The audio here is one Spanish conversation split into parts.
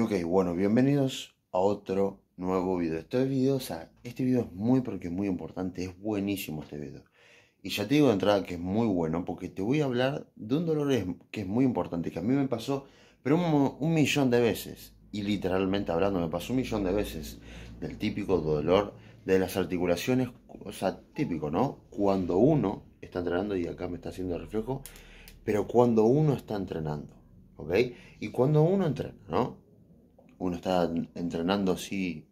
ok, bueno, bienvenidos a otro nuevo video. Este video, o este video es muy porque es muy importante, es buenísimo este video. Y ya te digo de entrada que es muy bueno porque te voy a hablar de un dolor que es muy importante, que a mí me pasó, pero un, un millón de veces. Y literalmente hablando, me pasó un millón de veces del típico dolor de las articulaciones, o sea, típico, ¿no? Cuando uno está entrenando, y acá me está haciendo reflejo, pero cuando uno está entrenando, ¿ok? Y cuando uno entrena, ¿no? uno está entrenando así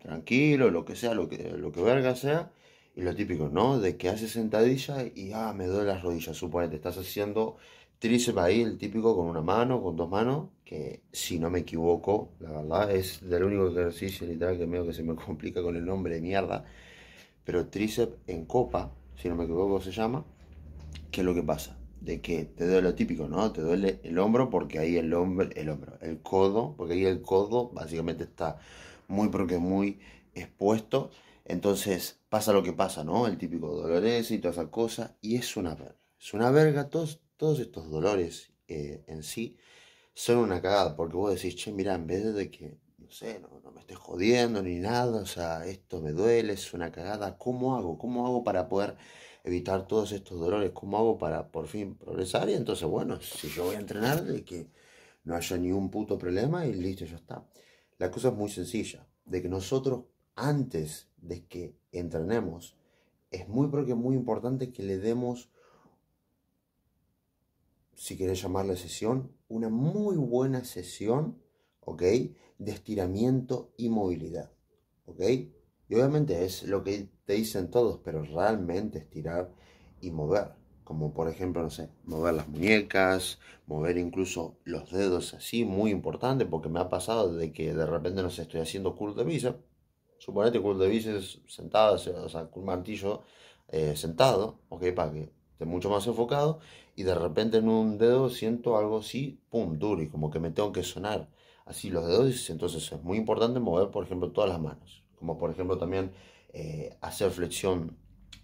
tranquilo, lo que sea, lo que, lo que verga sea, y lo típico, ¿no? De que hace sentadilla y ah, me duele las rodillas, suponete, estás haciendo tríceps ahí, el típico con una mano, con dos manos, que si no me equivoco, la verdad, es del único ejercicio literal que medio que se me complica con el nombre de mierda, pero tríceps en copa, si no me equivoco se llama, ¿qué es lo que pasa? de que te duele lo típico, ¿no? Te duele el hombro porque ahí el hombro, el hombro, el codo, porque ahí el codo básicamente está muy porque muy expuesto. Entonces pasa lo que pasa, ¿no? El típico dolores y toda esa cosa. Y es una verga. Es una verga. Todos, todos estos dolores eh, en sí son una cagada. Porque vos decís, che, mira, en vez de que, no sé, no, no me estés jodiendo ni nada. O sea, esto me duele, es una cagada. ¿Cómo hago? ¿Cómo hago para poder evitar todos estos dolores, cómo hago para por fin progresar y entonces, bueno, si yo voy a entrenar, de que no haya ni un puto problema y listo, ya está. La cosa es muy sencilla, de que nosotros antes de que entrenemos, es muy, porque muy importante que le demos, si querés la sesión, una muy buena sesión, ¿ok? De estiramiento y movilidad, ¿ok? Y obviamente es lo que dicen todos, pero realmente estirar y mover. Como por ejemplo, no sé, mover las muñecas, mover incluso los dedos así, muy importante, porque me ha pasado de que de repente, no sé, estoy haciendo curl de bíceps. Suponete curl de bíceps sentado, o sea, curl martillo eh, sentado, ok, para que esté mucho más enfocado. Y de repente en un dedo siento algo así, pum, duro, y como que me tengo que sonar así los dedos. Entonces es muy importante mover, por ejemplo, todas las manos. Como por ejemplo también eh, hacer flexión,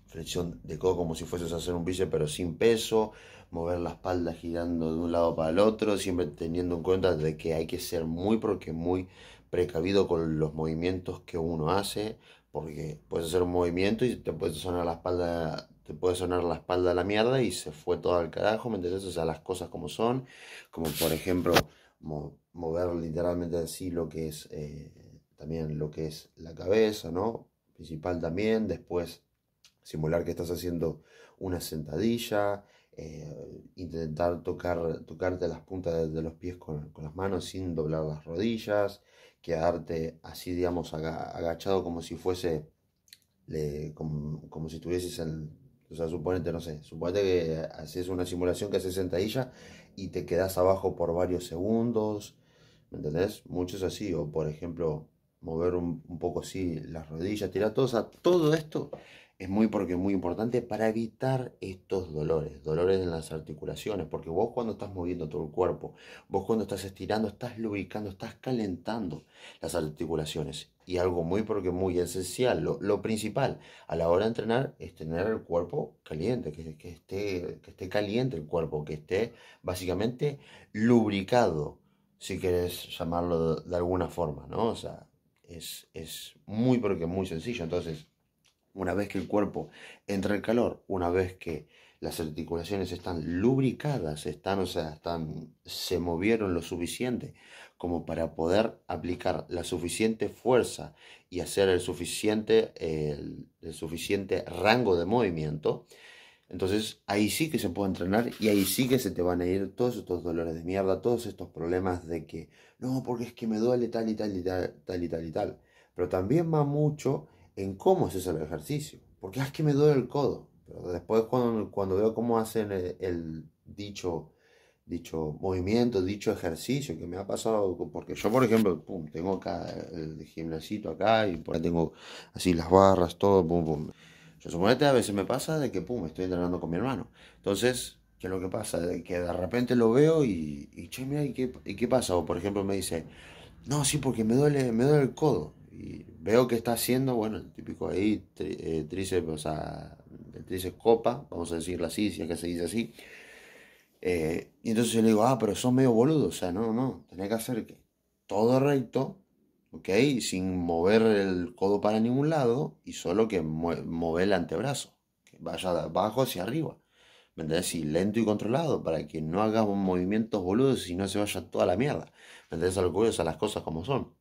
flexión de codo como si fueses a hacer un bíceps pero sin peso, mover la espalda girando de un lado para el otro, siempre teniendo en cuenta de que hay que ser muy porque muy precavido con los movimientos que uno hace, porque puedes hacer un movimiento y te puede sonar la espalda te puede sonar la espalda a la mierda y se fue todo al carajo, ¿me entiendes?, O sea, las cosas como son, como por ejemplo mover literalmente así lo que es eh, también lo que es la cabeza, ¿no? principal también, después simular que estás haciendo una sentadilla, eh, intentar tocar, tocarte las puntas de, los pies con, las manos sin doblar las rodillas, quedarte así, digamos, agachado como si fuese, como, si estuvieses en... O sea, suponete, no sé, suponete que haces una simulación que haces sentadilla y te quedas abajo por varios segundos, ¿me entendés? Muchos así, o por ejemplo, mover un, poco así las rodillas, tirar todo, o todo esto es muy porque muy importante para evitar estos dolores, dolores en las articulaciones, porque vos cuando estás moviendo todo el cuerpo, vos cuando estás estirando, estás lubricando, estás calentando las articulaciones. Y algo muy porque muy esencial, lo, principal a la hora de entrenar es tener el cuerpo caliente, que, que, esté, que esté caliente el cuerpo, que esté básicamente lubricado, si querés llamarlo de, de alguna forma, ¿no? O sea, es, muy, porque muy sencillo. Entonces, una vez que el cuerpo entra en calor, una vez que las articulaciones están lubricadas, están, o sea, están, se movieron lo suficiente como para poder aplicar la suficiente fuerza y hacer el suficiente, el suficiente rango de movimiento, entonces ahí sí que se puede entrenar y ahí sí que se te van a ir todos estos dolores de mierda, todos estos problemas de que no, porque es que me duele tal y tal y tal, tal y tal y tal. Pero también va mucho en cómo se hace el ejercicio. Porque ah, es que me duele el codo. Pero después cuando, cuando veo cómo hacen el, dicho, dicho movimiento, dicho ejercicio que me ha pasado, porque yo por ejemplo, tengo acá el gimnasio acá y por ahí tengo así las barras, todo, pum, pum a veces me pasa de que, pum, estoy entrenando con mi hermano. Entonces, ¿qué es lo que pasa? De que de repente lo veo y, y che, mira, ¿y qué, ¿y qué, pasa? O por ejemplo me dice, no, sí, porque me duele, me duele el codo. Y veo que está haciendo, bueno, el típico ahí, tri, eh, tríceps, o sea, el copa, vamos a decirlo así, si es que se dice así. Eh, y entonces yo le digo, ah, pero sos medio boludo, o sea, no, no, tenés que hacer que todo recto, sin mover el codo para ningún lado y solo que mueve, el antebrazo, que vaya de abajo hacia arriba. ¿Me entendés? Y lento y controlado, para que no hagas movimientos boludos y no se vaya toda la mierda. ¿Me entendés? A las cosas como son.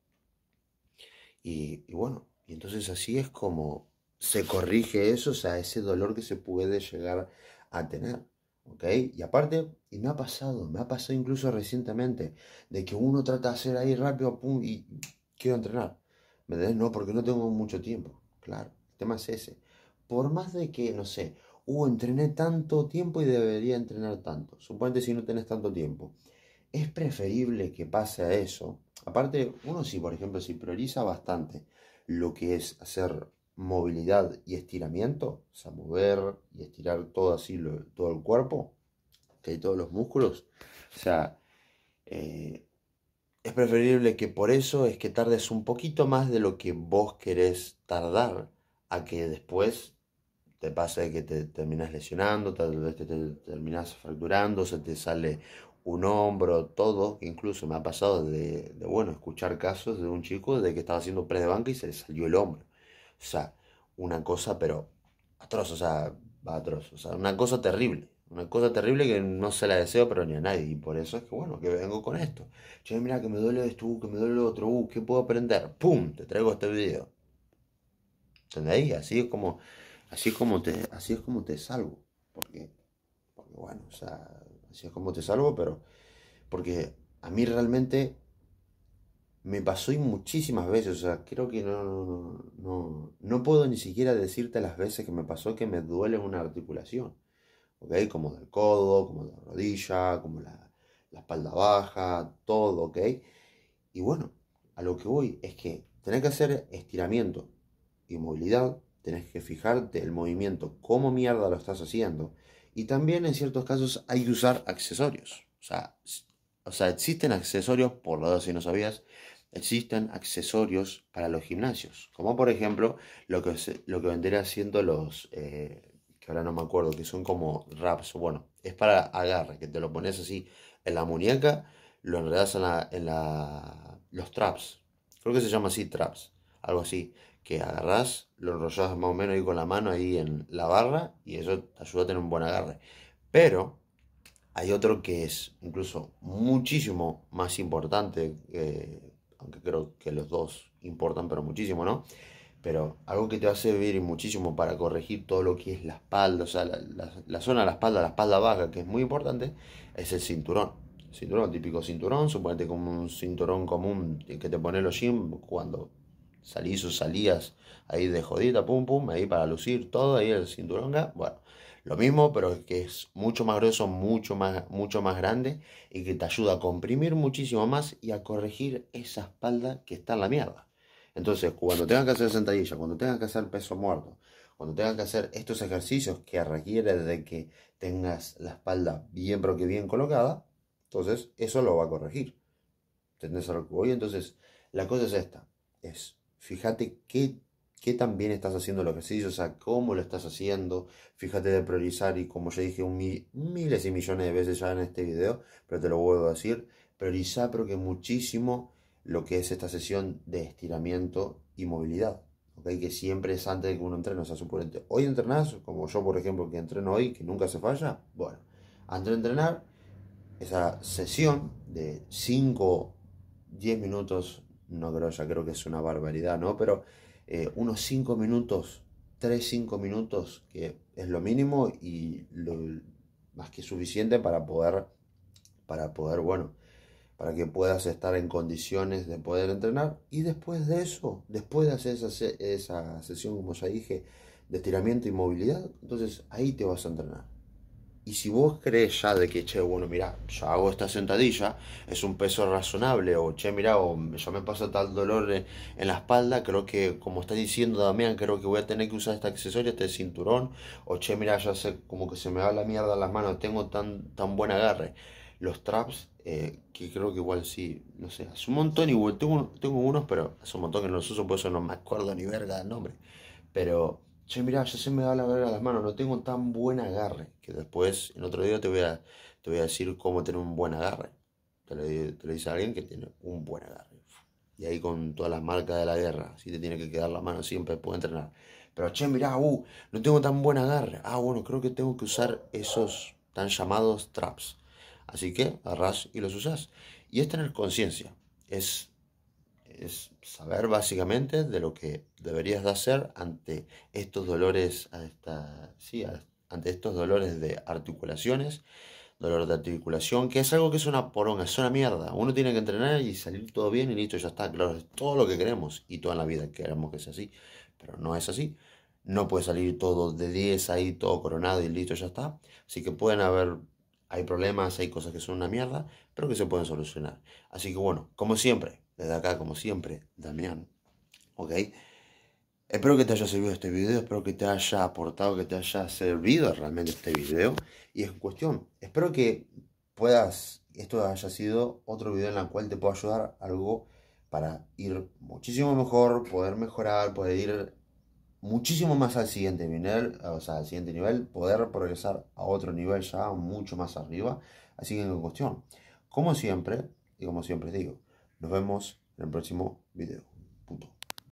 Y, bueno, y entonces así es como se corrige eso, o sea, ese dolor que se puede llegar a tener. ¿Ok? Y aparte, y me ha pasado, me ha pasado incluso recientemente, de que uno trata de hacer ahí rápido, pum, y quiero entrenar. ¿Me den No, porque no tengo mucho tiempo. Claro, el tema es ese. Por más de que, no sé, uh, entrené tanto tiempo y debería entrenar tanto. que si no tenés tanto tiempo. Es preferible que pase a eso. Aparte, uno si, por ejemplo, si prioriza bastante lo que es hacer movilidad y estiramiento, o sea, mover y estirar todo así, todo el cuerpo, que hay todos los músculos, o sea, eh, es preferible que por eso es que tardes un poquito más de lo que vos querés tardar a que después te pase que te terminas lesionando, tal vez te, terminás terminas fracturando, se te sale un hombro, todo. Incluso me ha pasado de, bueno, escuchar casos de un chico de que estaba haciendo pre de banca y se le salió el hombro. O sea, una cosa, pero atroz, o sea, atroz, o sea, una cosa terrible. Una cosa terrible que no se la deseo, pero ni a nadie. Y por eso es que, bueno, que vengo con esto. yo mira, que me duele esto, uh, que me duele otro, u uh, ¿qué puedo aprender? ¡Pum! Te traigo este video. ¿Entendéis? Así es como, así como, te, así es como te salvo. Porque, porque, bueno, o sea, así es como te salvo, pero porque a mí realmente me pasó y muchísimas veces, o sea, creo que no, no, no, no puedo ni siquiera decirte las veces que me pasó que me duele una articulación. Como del codo, como de la rodilla, como la, espalda baja, todo, ¿ok? Y bueno, a lo que voy es que tenés que hacer estiramiento y movilidad, tenés que fijarte el movimiento, cómo mierda lo estás haciendo. Y también en ciertos casos hay que usar accesorios. O sea, o sea existen accesorios, por lo si no sabías, existen accesorios para los gimnasios. Como por ejemplo lo que, lo que siendo los, eh, que ahora no me acuerdo, que son como wraps, bueno, es para agarre, que te lo pones así en la muñeca, lo enredas en, la, en los traps, creo que se llama así traps, algo así, que agarras, lo enrollas más o menos ahí con la mano ahí en la barra y eso te ayuda a tener un buen agarre. Pero hay otro que es incluso muchísimo más importante, eh, aunque creo que los dos importan, pero muchísimo, ¿no? pero algo que te va a servir muchísimo para corregir todo lo que es la espalda, o sea, la, zona de la espalda, la espalda baja, que es muy importante, es el cinturón. Cinturón, típico cinturón, suponete como un cinturón común que te ponen los gym cuando salís o salías ahí de jodita, pum pum, ahí para lucir todo, ahí el cinturón, bueno, lo mismo, pero que es mucho más grueso, mucho más, mucho más grande y que te ayuda a comprimir muchísimo más y a corregir esa espalda que está en la mierda. Entonces, cuando tengas que hacer sentadilla, cuando tengas que hacer peso muerto, cuando tengas que hacer estos ejercicios que requieren de que tengas la espalda bien, pero que bien colocada, entonces eso lo va a corregir. ¿Entendés a lo que voy? Entonces, la cosa es esta, es fíjate qué, qué tan bien estás haciendo los ejercicios, o sea, cómo lo estás haciendo, fíjate de priorizar y como ya dije miles y millones de veces ya en este video, pero te lo vuelvo a decir, priorizar porque muchísimo lo que es esta sesión de estiramiento y movilidad. ¿okay? Que siempre es antes de que uno entrene. O sea, suponente, hoy entrenás, como yo por ejemplo que entreno hoy, que nunca se falla. Bueno, antes de entrenar, esa sesión de 5, 10 minutos, no creo, ya creo que es una barbaridad, ¿no? Pero eh, unos 5 minutos, 3, 5 minutos, que es lo mínimo y más que suficiente para poder, para poder, bueno, para que puedas estar en condiciones de poder entrenar. Y después de eso, después de hacer esa, sesión, como ya dije, de estiramiento y movilidad, entonces ahí te vas a entrenar. Y si vos crees ya de que, che, bueno, mira, yo hago esta sentadilla, es un peso razonable, o che, mira, o ya me pasa tal dolor en, la espalda, creo que, como está diciendo Damián, creo que voy a tener que usar este accesorio, este cinturón, o che, mira, ya sé, como que se me va la mierda las manos, tengo tan, tan buen agarre los traps, eh, que creo que igual sí, no sé, hace un montón igual, tengo, unos, pero hace un montón que no los uso, por eso no me acuerdo ni verga del nombre. Pero, che, mirá, ya se me da la verga las manos, no tengo tan buen agarre, que después, en otro día te voy a, te voy a decir cómo tener un buen agarre. Te lo, dice alguien que tiene un buen agarre. Y ahí con todas las marcas de la guerra, si te tiene que quedar la mano siempre puede entrenar. Pero, che, mirá, uh, no tengo tan buen agarre. Ah, bueno, creo que tengo que usar esos tan llamados traps Así que arras y los usas, Y es tener conciencia, es, es saber básicamente de lo que deberías de hacer ante estos dolores, sí, ante estos dolores de articulaciones, dolor de articulación, que es algo que es una poronga, es una mierda. Uno tiene que entrenar y salir todo bien y listo, ya está. Claro, es todo lo que queremos y toda la vida queremos que sea así, pero no es así. No puede salir todo de 10 ahí, todo coronado y listo, ya está. Así que pueden haber hay problemas, hay cosas que son una mierda, pero que se pueden solucionar. Así que bueno, como siempre, desde acá, como siempre, Damián, ¿ok? Espero que te haya servido este video, espero que te haya aportado, que te haya servido realmente este video. Y es cuestión, espero que puedas, esto haya sido otro video en el cual te pueda ayudar algo para ir muchísimo mejor, poder mejorar, poder ir muchísimo más al siguiente nivel, al siguiente nivel, poder progresar a otro nivel ya mucho más arriba. Así que en cuestión, como siempre, y como siempre digo, nos vemos en el próximo video. Punto.